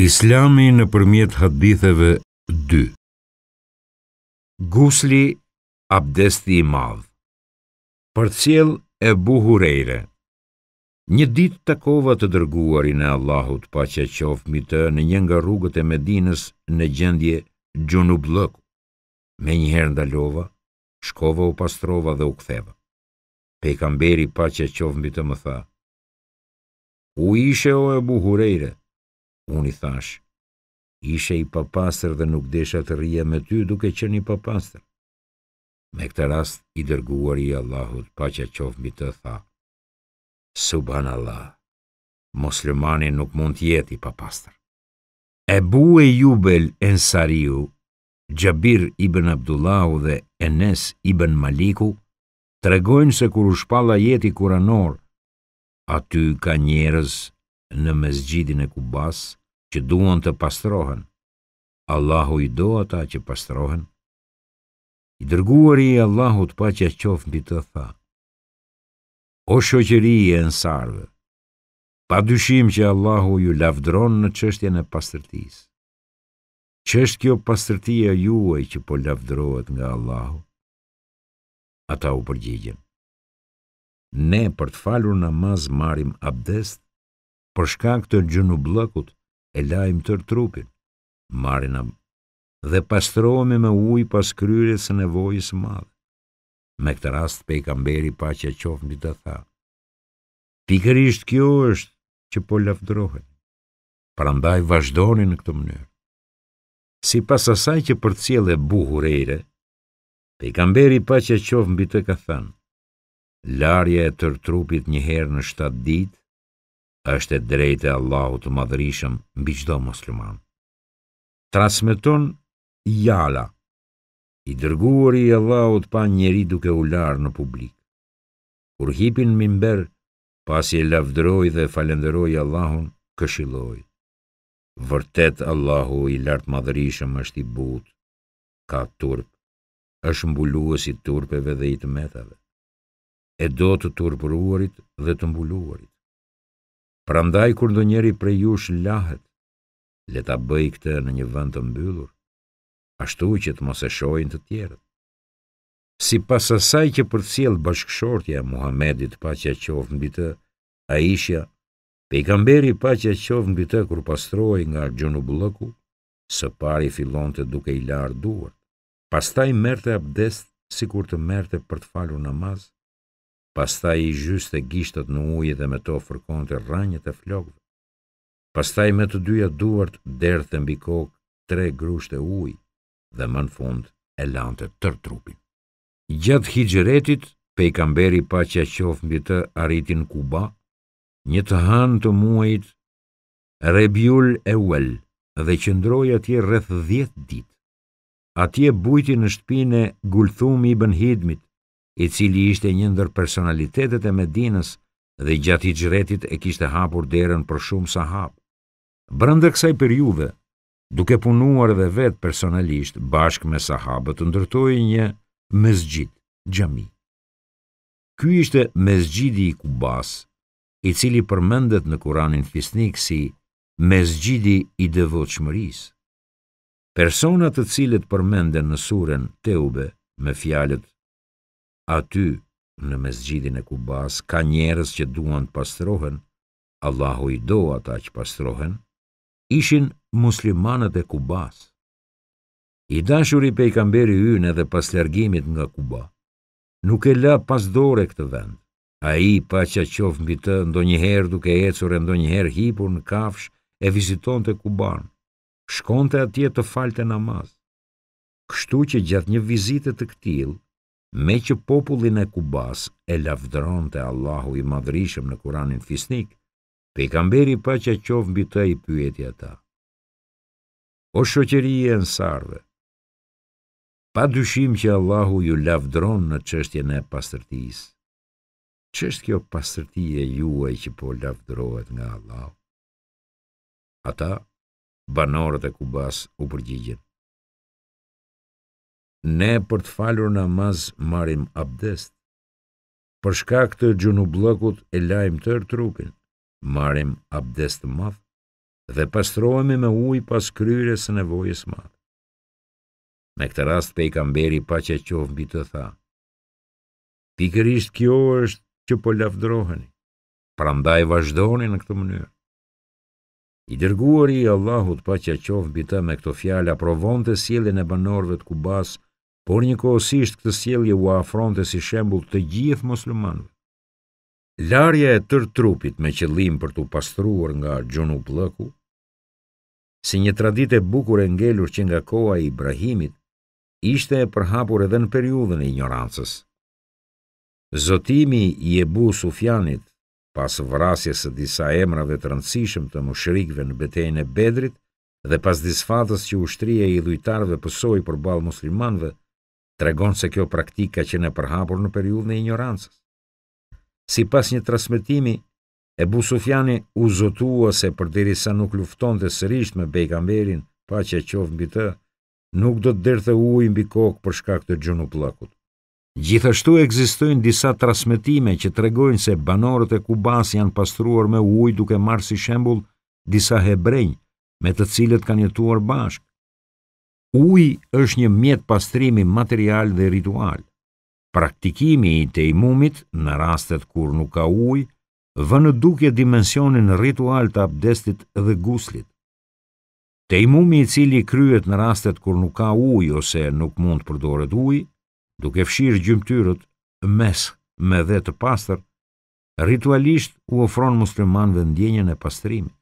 Islami në përmjet haditheve 2 Gusli, abdesti i madh Për cil e buhurejre Një dit të kova të dërguari i në Allahut pa që qof mi të në një nga rrugët e Medinës në gjendje gjunu blëku Me njëherë ndalova, shkova u pastrova dhe u ktheva Pe i kamberi pa që qof mi të më tha U ishe o e buhurejre Unë i thash, ishe i papastër dhe nuk desha të rria me ty duke që një papastër. Me këtë rast i dërguar i Allahut pa që mbi të tha, Subhanallah, Moslemani nuk mund të jeti papastër. E bue jubel e nësariu, Gjabir ibn Abdullahu dhe Enes ibn Maliku, të regojnë se kur u shpalla jeti kuranor, aty ka njerëz në mezgjidin e kubas që duon të pastrohen. Allahu i do ata që pastrohen. I dërguari i Allahut pa që qofë mbi të tha. O shoqëri e nësarve, pa dyshim që Allahu ju lavdron në qështjen e pastërtis. Qështë kjo pastrëtia juaj që po lavdrohet nga Allahu? Ata u përgjigjen. Ne për të falur namaz marim abdest për shkak të gjënu blëkut, e lajmë tër trupin, marina, dhe pastrohemi me uj pas kryre së nevojës madhe. Me këtë rast pe i kamberi pa që mbi të tha. Pikërisht kjo është që po lafdrohen, prandaj vazhdoni në këtë mënyrë. Si pas asaj që për cilë e buhurere, pe i kamberi pa që qofë mbi të ka thanë, Larja e trupit njëherë në shtatë ditë, është e drejtë e Allahut të madhërishëm mbi çdo musliman. Transmeton Jala, i dërguori i Allahut pa njeri duke u lar në publik. Kur hipin minber, pasi e lavdëroi dhe falënderoi Allahun, këshilloi: Vërtet Allahu i lartë madhërishëm është i but, ka turp, është mbuluës i turpeve dhe i të metave, e do të turpëruarit dhe të mbuluarit. Prandaj kur ndonjëri njeri prej jush lahet, le ta bëj këtë në një vënd të mbyllur, ashtu që të mos e shojnë të tjerët. Si pas asaj që përcjell bashkëshortja Muhamedit pa që e mbi të, a pejgamberi pe i kamberi pa që mbi të kur pastroj nga gjënu blëku, së pari fillonte të duke i larë duart. pastaj merte abdest si kur të merte për të falu namazë, Pastaj i zhyste gishtet në ujë dhe me to fërkonte rranjët e flokëve. Pastaj me të dyja duart derdhte mbi kokë tre e ujë dhe më në fund e lante tër trupin. Gjatë hijgjëretit, pejkamberi pa që a qofë mbi të arritin kuba, një të hanë të muajt, rebjull e uel, dhe qëndroj atje rrëth dhjetë dit. Atje bujti në shtpine gullthum i bënhidmit, i cili ishte një ndër personalitetet e Medinës dhe gjatë i gjretit e kishte hapur derën për shumë sahab. Brëndër kësaj për juve, duke punuar dhe vetë personalisht bashkë me sahabët, të ndërtoj një mezgjit, gjami. Ky ishte mezgjidi i kubas, i cili përmendet në kuranin fisnik si mezgjidi i dëvot shmëris. Personat të cilët përmenden në surën Teube me fjalet aty në mesgjidin e kubas ka njerës që duan të pastrohen, Allahu i do ata që pastrohen, ishin muslimanët e kubas. I dashur i pejkamberi yn edhe pas lërgimit nga kuba, nuk e la pas dore këtë vend, a i pa që qofë mbi të ndo njëherë duke ecur e ndo njëherë hipur në kafsh e viziton të kuban, shkonte atje të falte namaz. Kështu që gjatë një vizitet të këtilë, me që popullin e Kubas e lavdron të Allahu i madrishëm në kuranin fisnik, pe i kamberi pa që qovë mbi të i pyetja ta. O shoqeri e nësarve, pa dyshim që Allahu ju lavdron në qështje në pastërtisë, qështë kjo pastërti e juaj që po lavdrohet nga Allahu? Ata, banorët e Kubas u përgjigjen, ne për të falur namaz marim abdest. Përshka këtë gjunu blëkut e lajmë tërë trupin, marim abdest madh dhe pastrohemi me uj pas kryre së nevojës madhë. Me këtë rast pe i kamberi pa që mbi të tha. Pikërisht kjo është që po lafdroheni, pra vazhdoni në këtë mënyrë. I dërguari i Allahut pa që mbi të me këto fjalë aprovon të e banorëve të kubasë por një kohësisht këtë sjelje u afronte si shembul të gjithë muslimanë. Larja e tërë trupit me qëllim për të pastruar nga gjonu plëku, si një tradit e bukur e ngelur që nga koha i Ibrahimit, ishte e përhapur edhe në periudhën e ignorancës. Zotimi i Ebu Sufjanit, pas vrasjes së disa emrave të rëndësishëm të mushrikve në betejnë e bedrit dhe pas disfatës që ushtria i dhujtarve pësoj për balë muslimanve, tregon se kjo praktika ka qene përhapur në periud në ignorancës. Si pas një transmetimi, e Busufjani u zotua se përderisa nuk lufton dhe sërisht me bejkamberin, pa që e qovë mbi të, nuk do të dërthe ujë mbi kokë për shkak të gjënu plakut. Gjithashtu egzistojnë disa trasmetime që tregojnë se banorët e Kubas janë pastruar me ujë duke marë si shembul disa hebrejnë me të cilët kanë jetuar bashkë. Uji është një mjet pastrimi material dhe ritual. Praktikimi i tejmumit në rastet kur nuk ka ujë vënë në dukje dimensionin ritual të abdestit dhe guslit. Tejmumi i cili kryhet në rastet kur nuk ka ujë ose nuk mund të përdoret uj, duke fshirë gjymtyrët mes me dhe të pastër, ritualisht u ofron muslimanëve ndjenjën e pastrimit.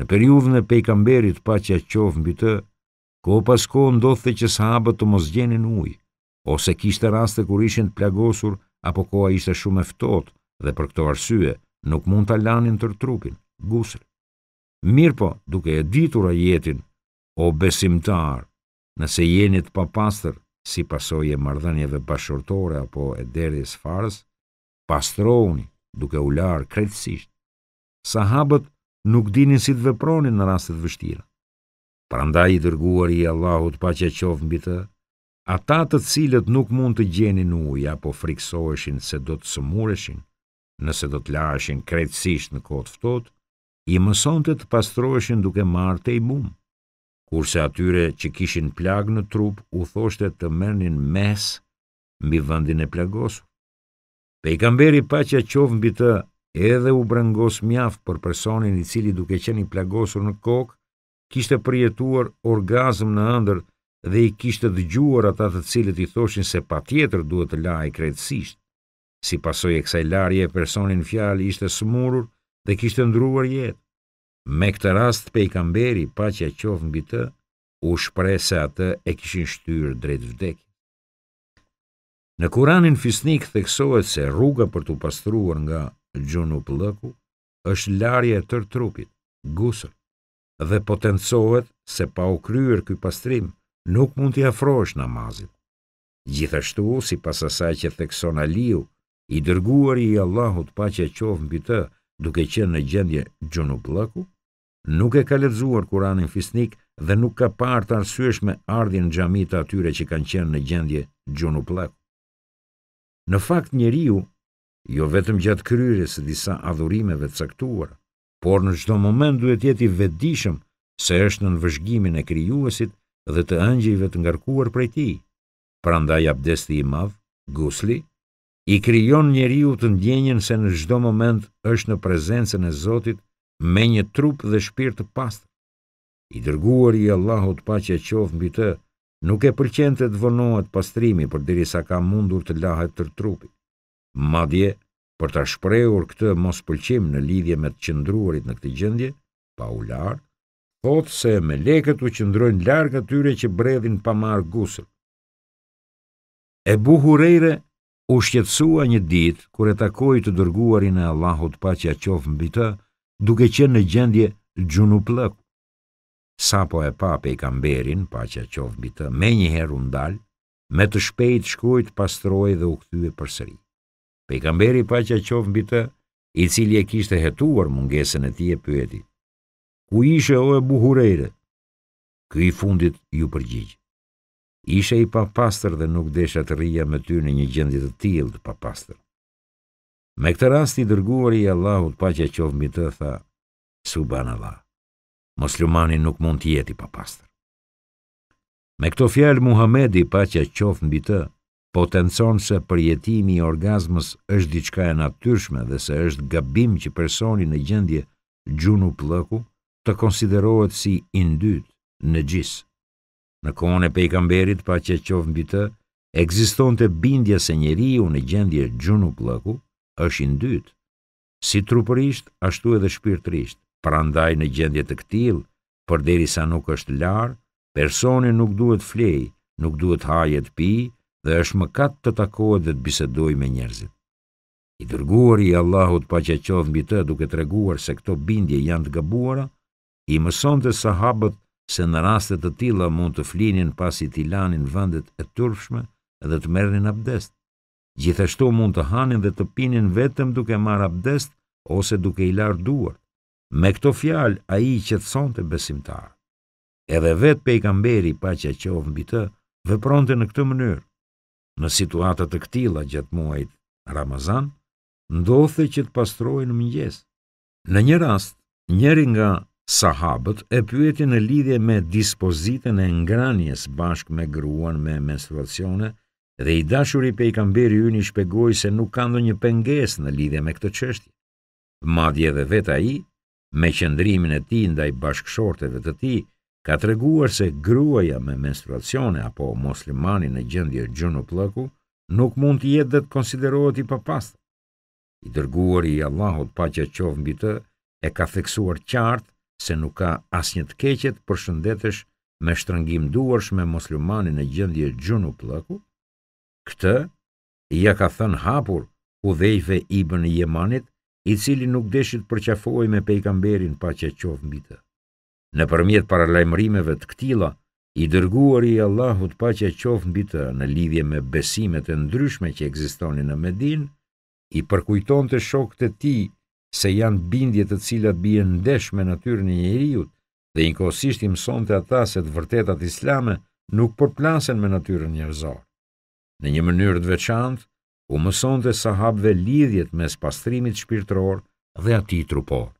Në periudhën e pejgamberit paqja qof mbi të, Ko pasko ndodhë që sahabët të mos gjenin ujë, ose kishte raste kur ishin të plagosur, apo koha ishte shumë eftot, dhe për këto arsye, nuk mund të lanin tër trupin, gusër. Mirë po, duke e ditur a jetin, o besimtar, nëse jenit papastër, si pasoje mardhenjeve bashortore apo e derjes farës, pastroni, duke u larë kretësisht. Sahabët nuk dinin si të vepronin në rastet vështira. Pranda i dërguar i Allahut pa që qof mbi të, ata të cilët nuk mund të gjeni në uja, apo friksoeshin se do të sëmureshin, nëse do të lashin krejtësisht në kotë fëtot, i mëson të të pastroeshin duke martë e i bumë kurse atyre që kishin plag në trup u thoshte të mërnin mes mbi vëndin e plagosu. Pe i kamberi pa që qovë mbi të edhe u brëngos mjaft për personin i cili duke qeni plagosur në kokë, kishte përjetuar orgazm në ëndër dhe i kishte dëgjuar ata të cilët i thoshin se patjetër duhet të lahej krejtësisht. Si pasojë e kësaj larje, personi në fjalë ishte smurur dhe kishte ndruar jetë. Me këtë rast pejgamberi paqja qof mbi të, u shpreh se atë e kishin shtyr drejt vdekjes. Në kuranin fisnik theksohet se rruga për të pastruar nga gjonu pëllëku është larje e tërë trupit, gusër dhe potencohet se pa u kryer ky pastrim, nuk mund t'i afrosh namazit. Gjithashtu, si pas asaj që thekson Aliu, i dërguar i Allahut pa që qovë mbi të duke qenë në gjendje gjënu blëku, nuk e ka ledzuar kuranin fisnik dhe nuk ka parë të arsueshme ardhin gjamita atyre që kanë qenë në gjendje gjënu blëku. Në fakt njeriu, jo vetëm gjatë kryrës disa adhurimeve caktuara, por në gjdo moment duhet jeti vedishëm se është në vëzhgimin e kryuësit dhe të ëngjive të ngarkuar prej ti. Pra abdesti i madh, gusli, i kryon njeriu të ndjenjen se në gjdo moment është në prezencën e Zotit me një trup dhe shpirë të pastë. I dërguar i Allahut pa që qovë mbi të, nuk e përqente të vënohet pastrimi për diri sa ka mundur të lahet tër trupi. Madje, Për të shprejur këtë mos pëlqim në lidhje me të qëndruarit në këtë gjendje, pa u larë, thotë se me leket u qëndrojnë larg atyre që bredhin pa marë gusër. E buhurere u shqetsua një ditë kër e takoj të dërguarin e Allahut pa që a qofë mbi të, duke qenë në gjendje gjunu plëku. Sa po e pape i kamberin, pa që a qofë mbi të, me njëherë undalë, me të shpejt shkojt pastroj dhe u këtyve përsëri. Pejgamberi pa që qovë mbi të, i cili e kishte hetuar mungesën e ti e pyeti. Ku ishe o e buhurere? Ky i fundit ju përgjigjë. Ishe i papastër dhe nuk desha të rria me ty në një gjendit të tjilë të papastër. Me këtë rast i dërguar i Allahut pa që qovë mbi të tha, Suban Allah, muslimani nuk mund të papastër. Me këto fjalë Muhamedi pa që qovë mbi të, po se përjetimi i orgazmës është diçka e natyrshme dhe se është gabim që personi në gjendje gjunu plëku të konsiderohet si indyt në gjisë. Në kone pe i kamberit pa që qovë mbi të, egziston të bindja se njeri u në gjendje gjunu plëku është indyt, si trupërisht ashtu edhe shpirtërisht, prandaj në gjendje të këtil, përderi sa nuk është larë, personi nuk duhet flej, nuk duhet hajet pi, dhe është më katë të takohet dhe të bisedoj me njerëzit. I dërguar i Allahut pa që qodhë mbi të duke të reguar se këto bindje janë të gabuara, i mëson të sahabët se në rastet të tila mund të flinin pas i tilanin vëndet e tërfshme dhe të mernin abdest. Gjithashtu mund të hanin dhe të pinin vetëm duke mar abdest ose duke i larë duar. Me këto fjalë a i që të son të besimtar. Edhe vetë pejkamberi pa që qodhë mbi të vëpronte në këtë mënyrë. Në situatët të këtila gjatë muajt Ramazan, ndothe që të pastrojnë mëngjes. Në një rast, njëri nga sahabët e pyeti në lidhje me dispozitën e ngranjes bashk me gruan me menstruacione dhe i dashuri pejkamberi unë i shpegoj se nuk kando një penges në lidhje me këtë qështje. Madje dhe veta i, me qëndrimin e ti ndaj bashkëshorteve të ti, ka të reguar se gruaja me menstruacione apo moslimani në gjendje gjënë plëku, nuk mund të jetë dhe të konsiderohet i papastë. I dërguar i Allahot pa që qovë mbi të, e ka theksuar qartë se nuk ka asnjët keqet për me shtrëngim duarsh me moslimani në gjendje gjënë plëku, këtë i ja ka thënë hapur u dhejve i bënë jemanit, i cili nuk deshit përqafoj me pejkamberin pa që qovë mbi të në përmjet paralajmërimeve të këtila, i dërguar i Allahut pa që qofë mbi të në lidhje me besimet e ndryshme që egzistoni në Medin, i përkujton të shok të ti se janë bindjet të cilat bje ndesh me natyrën e njeriut dhe inkosisht i mëson të ata se të vërtetat islame nuk përplasen me natyrën njërzor. Në një mënyrë të veçant, u mëson të dhe lidhjet mes pastrimit shpirtror dhe ati trupor.